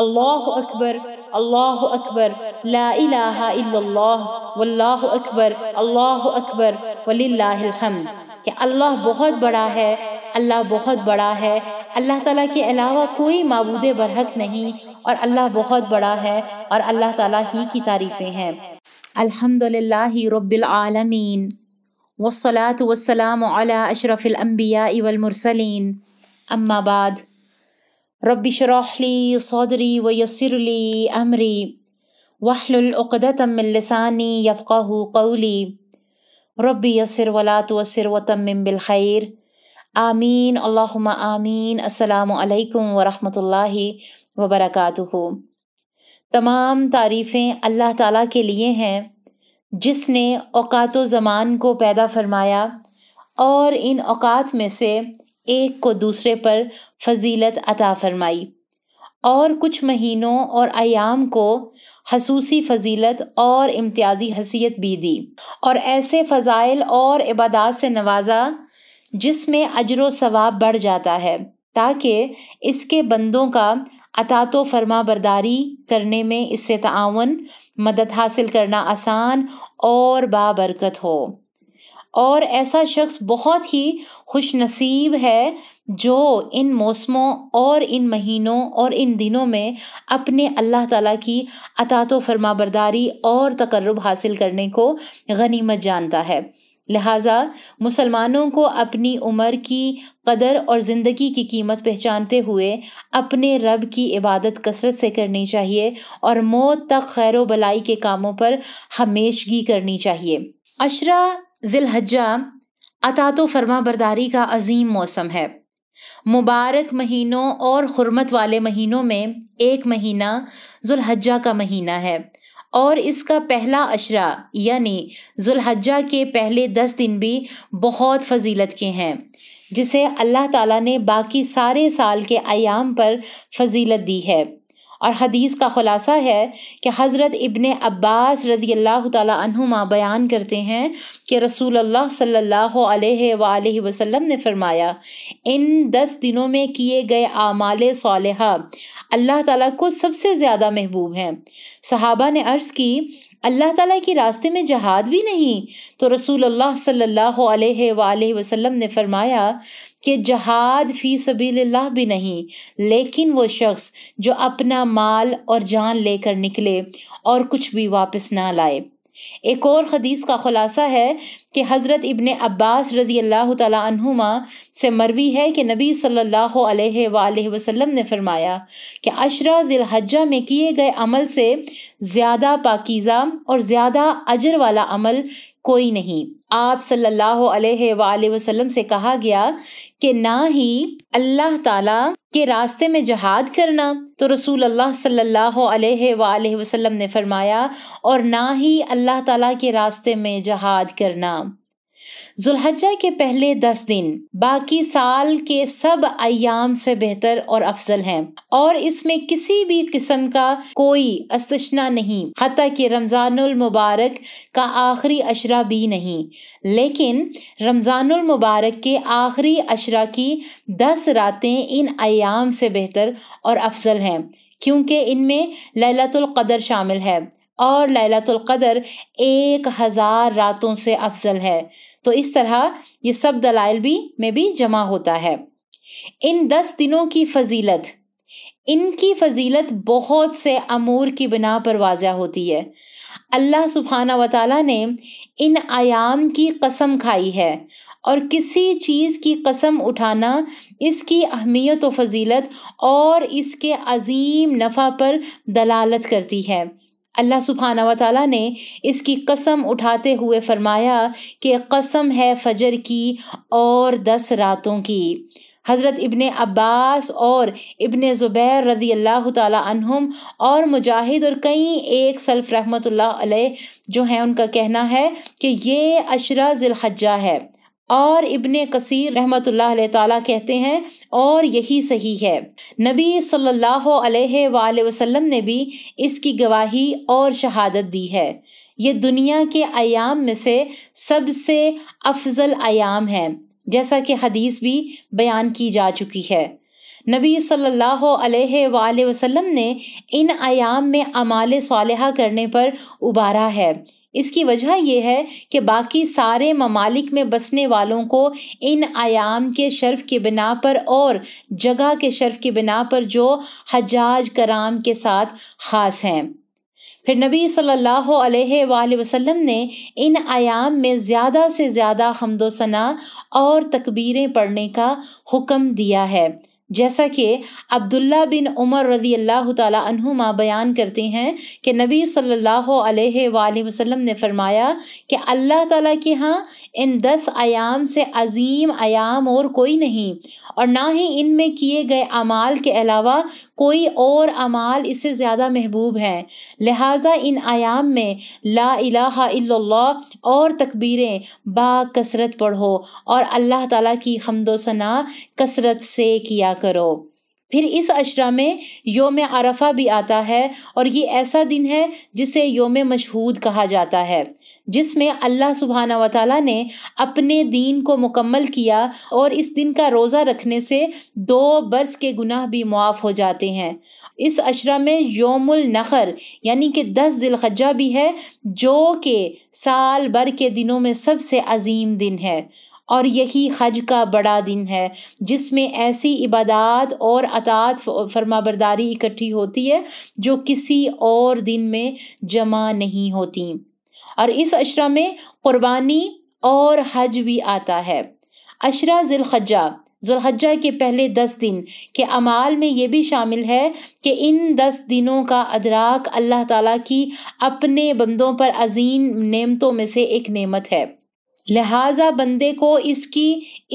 अल्लाह अकबर अल्लाह अकबर ला इलाहा इल्लल्लाह वल्लाहु अकबर अल्लाह अकबर वलिल्लाहिलहम्द कि अल्लाह बहुत बड़ा है अल्लाह बहुत बड़ा है अल्लाह ताला के अलावा कोई मबूद बरहक नहीं और अल्लाह बहुत बड़ा है और अल्लाह ताला ही की तारीफ़ें हैं अल्हम्दुलिल्लाहि रब्बिल आलमीन वसलात वसलाम अला अशरफ़िल अम्बिया वलमरसलिन अम्मा बाद رب اشرح لي صدري ويسر لي أمري واحلل عقدة من لساني يفقه قولي ربي يسر ولا توسر وتمم بالخير आमीन अल्लाहुम्मा आमीन अस्सलाम वालेकुम व रहमतुल्लाहि व बरकातुहू तमाम तारीफ़ें अल्लाह ताला के लिए हैं जिसने औकात ज़मान को पैदा फरमाया और इन औकात में से एक को दूसरे पर फजीलत अता फरमाई और कुछ महीनों और आयाम को खसूसी फजीलत और इम्तियाजी हसीियत भी दी और ऐसे फ़जाइल और इबादत से नवाजा जिसमें अजर सवाब बढ़ जाता है ताकि इसके बंदों का अतात फरमा बरदारी करने में इससे ताउन मदद हासिल करना आसान और बाबरकत हो और ऐसा शख्स बहुत ही खुश नसीब है जो इन मौसमों और इन महीनों और इन दिनों में अपने अल्लाह ताला की अतात व फरमाबरदारी और तकर्रब हासिल करने को गनीमत जानता है लिहाजा मुसलमानों को अपनी उम्र की कदर और ज़िंदगी की कीमत पहचानते हुए अपने रब की इबादत कसरत से करनी चाहिए और मौत तक खैर भलाई के कामों पर हमेशगी करनी चाहिए अशरा जिलहजा अतात फरमा बरदारी का अजीम मौसम है मुबारक महीनों और हरमत वाले महीनों में एक महीना जुलहजा का महीना है और इसका पहला अशरा यानी जुलहजा के पहले दस दिन भी बहुत फजीलत के हैं जिसे अल्लाह ताला ने बाकी सारे साल के आयाम पर फजीलत दी है और हदीस का ख़ुलासा है कि हज़रत इबन अब्बास रदी अल्लाह तुमा बयान करते हैं कि रसूल अल्लाह सल्ला वसम ने फरमाया इन दस दिनों में किए गए आमाल साल अल्लाह ताली को सबसे ज़्यादा महबूब हैं सहाबा ने अर्ज़ की अल्लाह ताला के रास्ते में जहाद भी नहीं तो रसूल अल्लाह सल्लल्लाहु अलैहि वसल्लम ने फरमाया कि जहाद फ़ी सभी भी नहीं लेकिन वो शख्स जो अपना माल और जान लेकर निकले और कुछ भी वापस ना लाए एक और हदीस का ख़ुलासा है कि हज़रत इबन अब्बास रज़ी अल्लाह तुमा से मरवी है कि नबी सल्लल्लाहु अलैहि वसल्लम ने फरमाया कि अशरा दिलहजा में किए गए अमल से ज़्यादा पाकिज़ा और ज़्यादा अजर वाला अमल कोई नहीं आप सल्लल्लाहु अलैहि वसल्लम से कहा गया कि ना ही अल्लाह ताला के रास्ते में जहाद करना तो रसूल अल्लाह सल्लल्लाहु अलैहि वसल्लम ने फरमाया और ना ही अल्लाह ताला के रास्ते में जहाद करना जुल्हजा के पहले दस दिन बाकी साल के सब अयाम से बेहतर और अफजल हैं और इसमें किसी भी किस्म का कोई अस्तना नहीं हती कि रमज़ानुल मुबारक का आखिरी अशरा भी नहीं लेकिन रमज़ानुल मुबारक के आखिरी अशरा की दस रातें इन अयाम से बेहतर और अफजल हैं क्योंकि इनमें कदर शामिल है और लैलतुल्क़दर एक हज़ार रातों से अफजल है तो इस तरह ये सब दलाइल भी में भी जमा होता है इन दस दिनों की फजीलत इनकी फजीलत बहुत से अमूर की बिना पर वाज़ा होती है अल्लाह सुबहाना व ताली ने इन आयाम की कसम खाई है और किसी चीज़ की कसम उठाना इसकी अहमियत व फजीलत और इसके अजीम नफ़ा पर दलालत करती है अल्लाह सुबहाना व ताली ने इसकी कसम उठाते हुए फरमाया कि कसम है फजर की और दस रातों की हज़रत इबन अब्बास और इबन ज़ुबैर रदी अल्लाह तहुम और मुजाहिद और कई एक सल्फ़ रहमत जो हैं उनका कहना है कि ये अशरा ज़िलहजा है और इबन कसीर रहमत ला कहते हैं और यही सही है नबी सल्लल्लाहु अलैहि वसल्लम ने भी इसकी गवाही और शहादत दी है ये दुनिया के आयाम में से सबसे अफजल आयाम है जैसा कि हदीस भी बयान की जा चुकी है नबी सल्लल्लाहु अलैहि वसल्लम ने इन आयाम में अमाल सालह करने पर उबारा है इसकी वजह यह है कि बाकी सारे ममालिक में बसने वालों को इन आयाम के शर्फ की बिना पर और जगह के शर्फ की बिना पर जो हजाज कराम के साथ ख़ास हैं फिर नबी सल्लल्लाहु अलैहि वसल्लम ने इन आयाम में ज़्यादा से ज़्यादा हमदोसना और तकबीरें पढ़ने का हुक्म दिया है जैसा कि अब्दुल्ला बिन उमर रदी अल्लाह तहुमा बयान करते हैं कि नबी सल्लल्लाहु अलैहि वसल्लम ने फरमाया कि अल्लाह ताला के यहाँ इन दस आयाम से अजीम आयाम और कोई नहीं और ना ही इनमें किए गए अमाल के अलावा कोई और अमाल इससे ज़्यादा महबूब हैं लिहाजा इन आयाम में ला और तकबीरें बा कसरत पढ़ो और अल्लाह ताली की हमदोसना कसरत से किया करो फिर इस अशरा में योम अरफा भी आता है और ये ऐसा दिन है जिसे योम मशहूद कहा जाता है जिसमें अल्लाह सुबहाना व ताली ने अपने दीन को मुकम्मल किया और इस दिन का रोज़ा रखने से दो बरस के गुनाह भी मुआफ़ हो जाते हैं इस अशरा में योमुल नखर यानी कि दस जिलखजा भी है जो कि साल भर के दिनों में सबसे अजीम दिन है और यही हज का बड़ा दिन है जिसमें ऐसी इबादत और अतात फरमाबरदारी इकट्ठी होती है जो किसी और दिन में जमा नहीं होती और इस अशरा में क़ुरबानी और हज भी आता है अशरा ज़िलखजा जुल्हजा के पहले दस दिन के अमाल में ये भी शामिल है कि इन दस दिनों का अदराक अल्लाह ताला की अपने बंदों पर अजीम नेमतों में से एक नेमत है लिहाजा बंदे को इसकी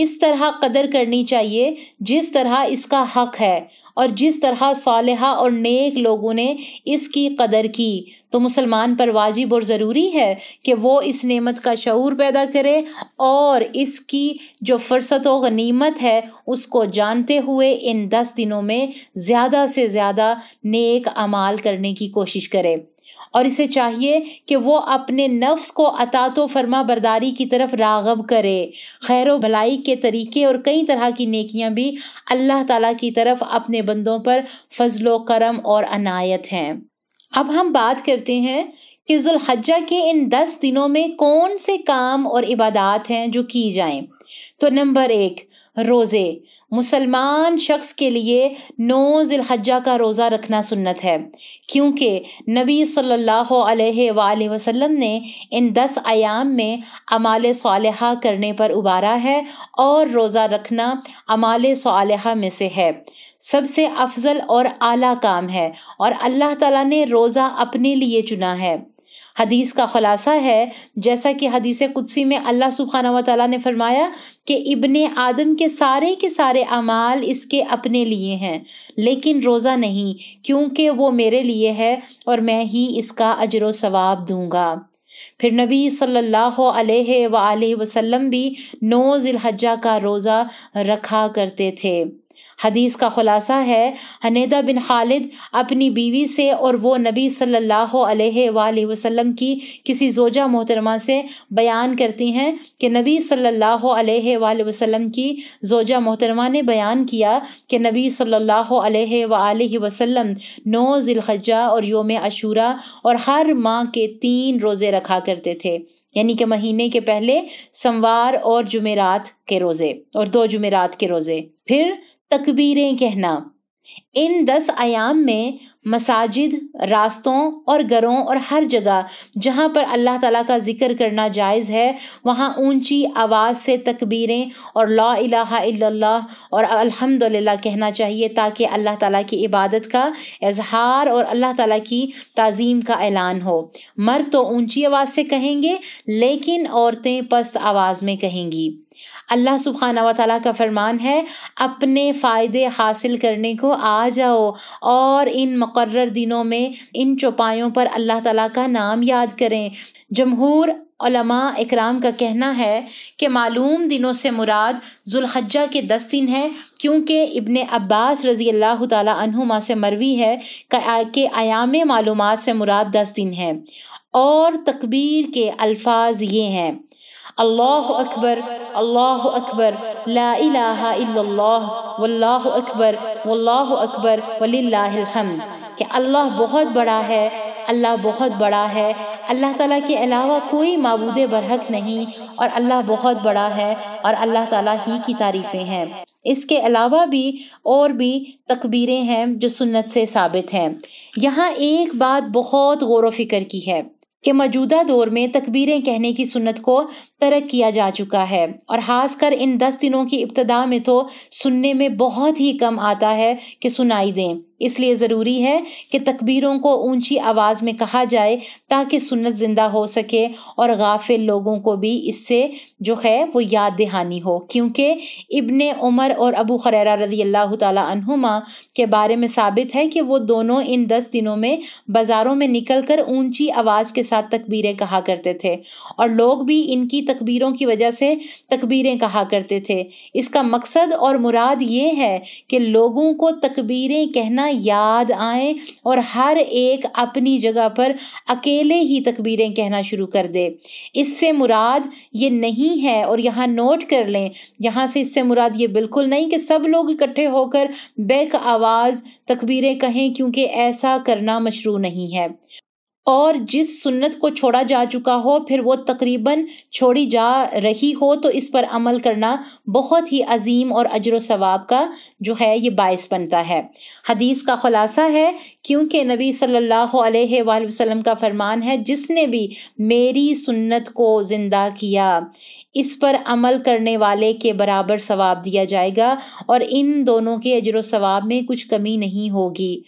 इस तरह कदर करनी चाहिए जिस तरह इसका हक है और जिस तरह साल और नेक लोगों ने इसकी कदर की तो मुसलमान पर वाजिब और ज़रूरी है कि वो इस नेमत का शूर पैदा करे और इसकी जो फुर्सत व नीमत है उसको जानते हुए इन दस दिनों में ज़्यादा से ज़्यादा नेक अमाल करने की कोशिश करे और इसे चाहिए कि वो अपने नफ्स को अतात तो फरमा बरदारी की तरफ रागब करे खैर भलाई के तरीके और कई तरह की नेकियां भी अल्लाह ताला की तरफ अपने बंदों पर फजलो करम और अनायत हैं अब हम बात करते हैं कि जुल्हजा के इन दस दिनों में कौन से काम और इबादत हैं जो की जाएं तो नंबर एक रोज़े मुसलमान शख्स के लिए नौ जुल्हजा का रोज़ा रखना सुन्नत है क्योंकि नबी सल्लल्लाहु अलैहि वसल्लम ने इन दस आयाम में अमाल सालहा करने पर उबारा है और रोज़ा रखना अमाल सालहा में से है सबसे अफजल और आला काम है और अल्लाह ताला ने रोज़ा अपने लिए चुना है हदीस का ख़ुलासा है जैसा कि हदीस कुदसी में अल्लाह सुबहाना व ने फरमाया कि इबन आदम के सारे के सारे अमाल इसके अपने लिए हैं लेकिन रोज़ा नहीं क्योंकि वो मेरे लिए है और मैं ही इसका अजर सवाब दूंगा फिर नबी सल्लल्लाहु अलैहि वसल्लम भी नौ जिलहजा का रोज़ा रखा करते थे हदीस का ख़ुलासा है हनेदा बिन खालिद अपनी बीवी से और वो नबी सल्लल्लाहु अलैहि वसल्लम की किसी जोजा मोहतरमा से बयान करती हैं कि नबी सल्लल्लाहु अलैहि वसल्लम की जोजा मोहतरमा ने बयान किया कि नबी सल्लल्लाहु अलैहि वसल्लम नौ ज़िलखजा और योम अशूरा और हर माह के तीन रोज़े रखा करते थे यानी कि महीने के पहले सोमवार और जुमेरात के रोज़े और दो जुमेरात के रोज़े फिर तकबीरें कहना इन दस आयाम में मसाजिद रास्तों और घरों और हर जगह जहाँ पर अल्लाह ताला का जिक्र करना जायज़ है वहाँ ऊंची आवाज़ से तकबीरें और ला इलाहा इल्लल्लाह और अल्हम्दुलिल्लाह कहना चाहिए ताकि अल्लाह ताला की इबादत का इजहार और अल्लाह ताला की तज़ीम का ऐलान हो मर्द तो ऊंची आवाज़ से कहेंगे लेकिन औरतें पस्त आवाज़ में कहेंगी अल्लाह सुबहाना व का फरमान है अपने फ़ायदे हासिल करने को आ जाओ और इन मुकर दिनों में इन चौपायों पर अल्लाह ताली का नाम याद करें जमहूर इकराम का कहना है कि मालूम दिनों से मुराद जुल्हजा के दस दिन हैं क्योंकि इबन अब्बास रज़ी अल्लाह तुमा से मरवी है कि आयाम मालूम से मुराद दस दिन हैं और तकबीर के अल्फाज ये हैं अल्लाह अकबर अल्लाह अकबर ला इलाहा वल्लाह अकबर वल्लाह अकबर वलिल्लाहिलहम्द कि अल्लाह बहुत बड़ा है अल्लाह बहुत बड़ा है अल्लाह ताला के अलावा कोई मबूद बरहक नहीं और अल्लाह बहुत बड़ा है और अल्लाह ताला ही की तारीफ़ें हैं इसके अलावा भी और भी तकबीरें हैं जो सुन्नत से साबित हैं यहाँ एक बात बहुत गौर व फिक्र की है कि मौजूदा दौर में तकबीरें कहने की सुन्नत को तरक किया जा चुका है और ख़ासकर इन दस दिनों की इब्तदा में तो सुनने में बहुत ही कम आता है कि सुनाई दें इसलिए ज़रूरी है कि तकबीरों को ऊंची आवाज़ में कहा जाए ताकि सुन्नत ज़िंदा हो सके और गाफिल लोगों को भी इससे जो है वो याद दहानी हो क्योंकि इबन उमर और अबू खररा रजी अल्लाह तुमा के बारे में साबित है कि वो दोनों इन दस दिनों में बाज़ारों में निकल कर ऊँची आवाज़ के साथ तकबीरें कहा करते थे और लोग भी इनकी तकबीरों की वजह से तकबीरें कहा करते थे इसका मकसद और मुराद ये है कि लोगों को तकबीरें कहना ना याद आएँ और हर एक अपनी जगह पर अकेले ही तकबीरें कहना शुरू कर दे इससे मुराद ये नहीं है और यहाँ नोट कर लें यहाँ से इससे मुराद ये बिल्कुल नहीं कि सब लोग इकट्ठे होकर बेक आवाज़ तकबीरें कहें क्योंकि ऐसा करना मशरू नहीं है और जिस सुन्नत को छोड़ा जा चुका हो फिर वो तकरीबन छोड़ी जा रही हो तो इस पर अमल करना बहुत ही अजीम और अजर सवाब का जो है ये बायस बनता है हदीस का ख़ुलासा है क्योंकि नबी सल्लल्लाहु अलैहि वसल्लम का फरमान है जिसने भी मेरी सुन्नत को ज़िंदा किया इस पर अमल करने वाले के बराबर सवाब दिया जाएगा और इन दोनों के अजर सवाब में कुछ कमी नहीं होगी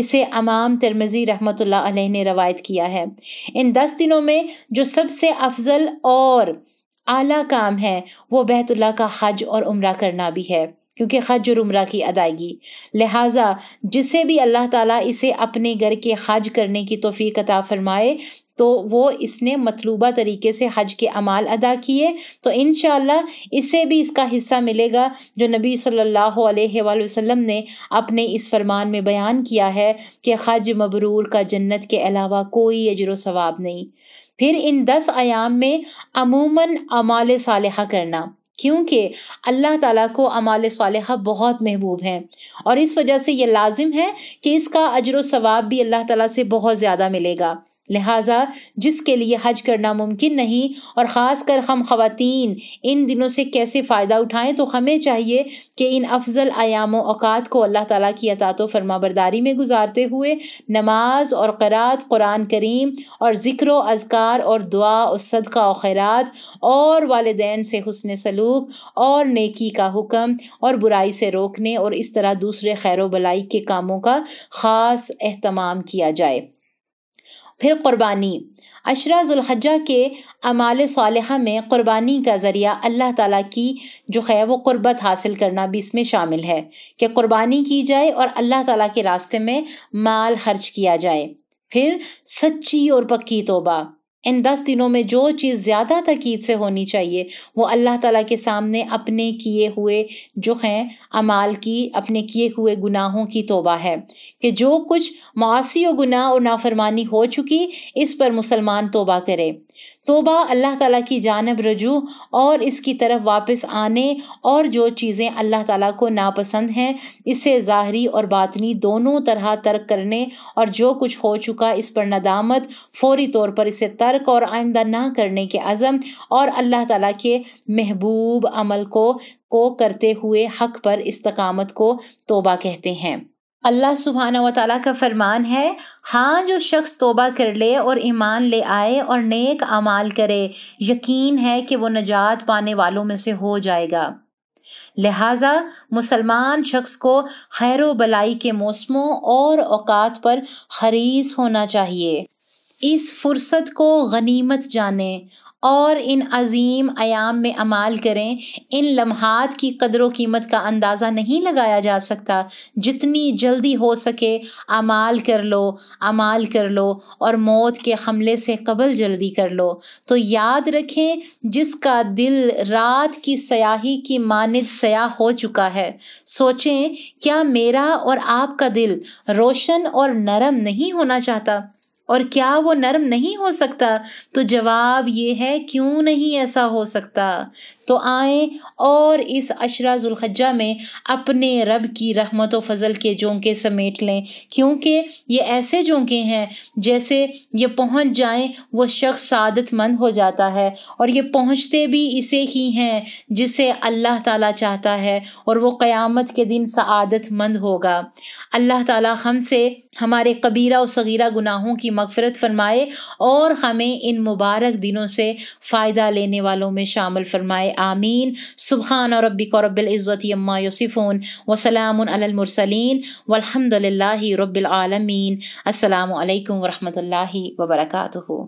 इसे अमाम तिरमजी रहमत ने रवायत किया है इन दस दिनों में जो सबसे अफजल और आला काम है वो बैतुल्ला का हज और उम्र करना भी है क्योंकि हज और उम्र की अदायगी लिहाजा जिसे भी अल्लाह ताला इसे अपने घर के हज करने की तोफ़ी कता फ़रमाए तो वो इसने मतलूबा तरीके से हज के अमाल अदा किए तो इन इससे भी इसका हिस्सा मिलेगा जो नबी सल्लल्लाहु अलैहि वसल्लम ने अपने इस फरमान में बयान किया है कि हज मबरूर का जन्नत के अलावा कोई अजर सवाब नहीं फिर इन दस आयाम में अमूमन अमाल साल करना क्योंकि अल्लाह ताला को अमाल साल बहुत महबूब हैं और इस वजह से ये लाजिम है कि इसका अजर सवाब भी अल्लाह ताला से बहुत ज़्यादा मिलेगा लिहाजा जिसके लिए हज करना मुमकिन नहीं और ख़ास कर हम ख़वातीन इन दिनों से कैसे फ़ायदा उठाएँ तो हमें चाहिए कि इन अफजल आयाम अवकात को अल्लाह ताली की अतात फरमा बरदारी में गुजारते हुए नमाज और करात कुरान करीम और ज़िक्र अजकार और दुआ और सदका और खैरात और वालदेन से हसन सलूक और नेकी का हुक्म और बुराई से रोकने और इस तरह दूसरे खैर वलाई के कामों का ख़ास अहतमाम किया जाए फिर क़ुरबानी अशरा जुल्हजा के अमाल साल में कुर्बानी का ज़रिया अल्लाह ताला की जो है वो क़ुरबत हासिल करना भी इसमें शामिल है कि कुर्बानी की जाए और अल्लाह ताला के रास्ते में माल खर्च किया जाए फिर सच्ची और पक्की तोबा इन दस दिनों में जो चीज़ ज़्यादा तकीद से होनी चाहिए वो अल्लाह ताला के सामने अपने किए हुए जो हैं अमाल की अपने किए हुए गुनाहों की तोबा है कि जो कुछ मासी व गुनाह और नाफरमानी हो चुकी इस पर मुसलमान तोबा करे तोबा अल्लाह ताला की जानब रजू और इसकी तरफ वापस आने और जो चीज़ें अल्लाह ताला को नापसंद हैं इसे ज़ाहरी और बातनी दोनों तरह तर्क करने और जो कुछ हो चुका इस पर नदामत फौरी तौर पर इसे तर्क और आइंदा ना करने के अज़म और अल्लाह ताला के महबूब अमल को को करते हुए हक पर इस्तकामत को तोबा कहते हैं अल्लाह सुबहाना व का फरमान है हाँ जो शख्स तोबा कर ले और ईमान ले आए और नेक अमाल करे यकीन है कि वो नजात पाने वालों में से हो जाएगा लिहाजा मुसलमान शख्स को खैर भलाई के मौसमों और औकात पर हरीस होना चाहिए इस फुर्सत को गनीमत जाने और इन अजीम आयाम में अमाल करें इन लम्हात की कदर कीमत का अंदाज़ा नहीं लगाया जा सकता जितनी जल्दी हो सके अमाल कर लो अमाल कर लो और मौत के हमले से कबल जल्दी कर लो तो याद रखें जिसका दिल रात की सयाही की मानद सयाह हो चुका है सोचें क्या मेरा और आपका दिल रोशन और नरम नहीं होना चाहता और क्या वो नर्म नहीं हो सकता तो जवाब ये है क्यों नहीं ऐसा हो सकता तो आएँ और इस अशरा जुल्खजा में अपने रब की रहमत फ़ज़ल के झोंके समेट लें क्योंकि ये ऐसे झोंके हैं जैसे ये पहुंच जाएं वो शख्स सादतमंद हो जाता है और ये पहुंचते भी इसे ही हैं जिसे अल्लाह ताला चाहता है और वो क़यामत के दिन सआदतमंद होगा अल्लाह ताला से हमारे कबीरा और सगीरा गुनाहों की मगफरत फरमाए और हमें इन मुबारक दिनों से फ़ायदा लेने वालों में शामिल फरमाए आमीन सुबहान रबिक रबिल्ज़त अम्मा यूसफ़ून वसलाम अलमरसलिन वलहमदिल्ल रबालमीन अल्लाम वरहमल वबरकू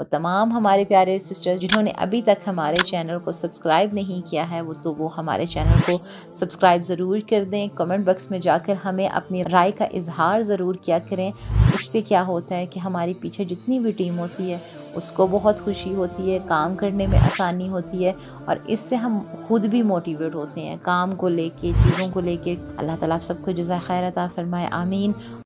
वो तमाम हमारे प्यारे सिस्टर्स जिन्होंने अभी तक हमारे चैनल को सब्सक्राइब नहीं किया है वो तो वो हमारे चैनल को सब्सक्राइब ज़रूर कर दें कमेंट बॉक्स में जाकर हमें अपनी राय का इजहार ज़रूर किया करें उससे क्या होता है कि हमारे पीछे जितनी भी टीम होती है उसको बहुत खुशी होती है काम करने में आसानी होती है और इससे हम खुद भी मोटिवेट होते हैं काम को लेके चीज़ों को लेके अल्लाह ताला आप सबको जजा खैर अता फरमाए आमीन